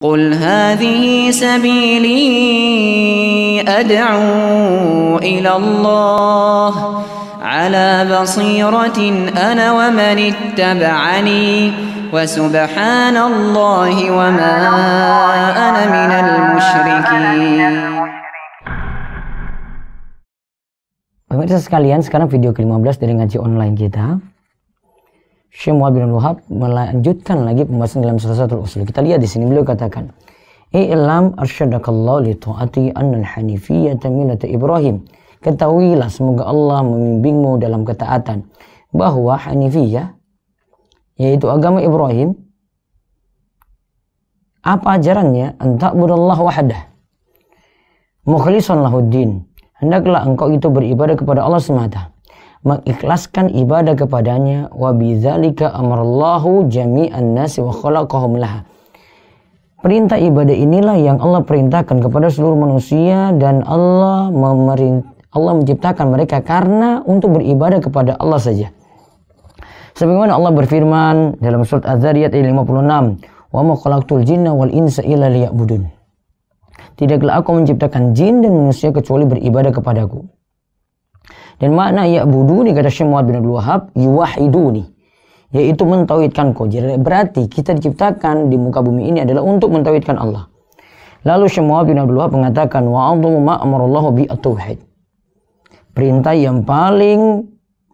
قل هذه سبيلي أدعو إلى الله على بصيرة أنا ومن اتبعني وسبحان الله وما أنا من المشركين Pemirsa sekalian, sekarang video ke-15 dari ngaji online kita. Syekh Muhammad bin Luhab melanjutkan lagi pembahasan dalam satu Usul. Kita lihat di sini beliau katakan, "I'lam arsyadakallahu li tu'ati anna al-hanifiyyata millata Ibrahim." Ketahuilah semoga Allah membimbingmu dalam ketaatan bahwa Hanifiyah yaitu agama Ibrahim apa ajarannya? Entak Anta'budallaha wahadah. Mukhlishan lahuddin. Hendaklah engkau itu beribadah kepada Allah semata mengikhlaskan ibadah kepadanya wa bidzalika amarallahu jami'an nasi wa khalaqahum laha. Perintah ibadah inilah yang Allah perintahkan kepada seluruh manusia dan Allah memerintah Allah menciptakan mereka karena untuk beribadah kepada Allah saja. Sebagaimana Allah berfirman dalam surat Az-Zariyat ayat 56, "Wa ma khalaqtul jinna wal insa illa liya'budun." Tidaklah aku menciptakan jin dan manusia kecuali beribadah kepadaku. Dan makna ya budu ni kata Syekh Muhammad bin Abdul Wahab yuwahiduni yaitu mentauhidkan kau. Jadi berarti kita diciptakan di muka bumi ini adalah untuk mentauhidkan Allah. Lalu Syekh Muhammad bin Abdul Wahab mengatakan wa a'dhamu ma amarallahu bi at-tauhid. Perintah yang paling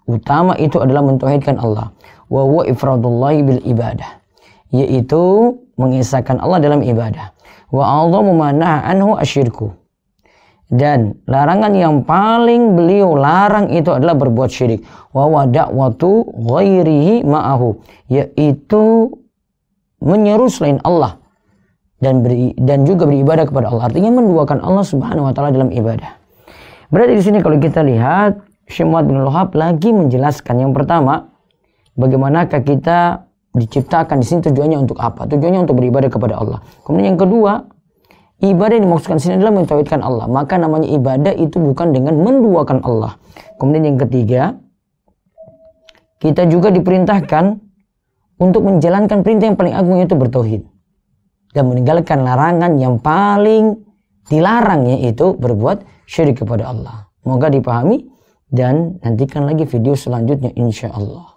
utama itu adalah mentauhidkan Allah. Wa huwa ifradullahi bil ibadah. Yaitu mengisahkan Allah dalam ibadah. Wa a'dhamu ma anhu asyirku dan larangan yang paling beliau larang itu adalah berbuat syirik wa wa ghairihi ma'ahu yaitu menyeru selain Allah dan beri, dan juga beribadah kepada Allah artinya menduakan Allah Subhanahu wa taala dalam ibadah berarti di sini kalau kita lihat Syimwat bin Luhab lagi menjelaskan yang pertama bagaimanakah kita diciptakan di sini tujuannya untuk apa tujuannya untuk beribadah kepada Allah kemudian yang kedua Ibadah yang dimaksudkan sini adalah mentauhidkan Allah. Maka namanya ibadah itu bukan dengan menduakan Allah. Kemudian yang ketiga, kita juga diperintahkan untuk menjalankan perintah yang paling agung yaitu bertauhid dan meninggalkan larangan yang paling dilarang yaitu berbuat syirik kepada Allah. Moga dipahami dan nantikan lagi video selanjutnya insya Allah.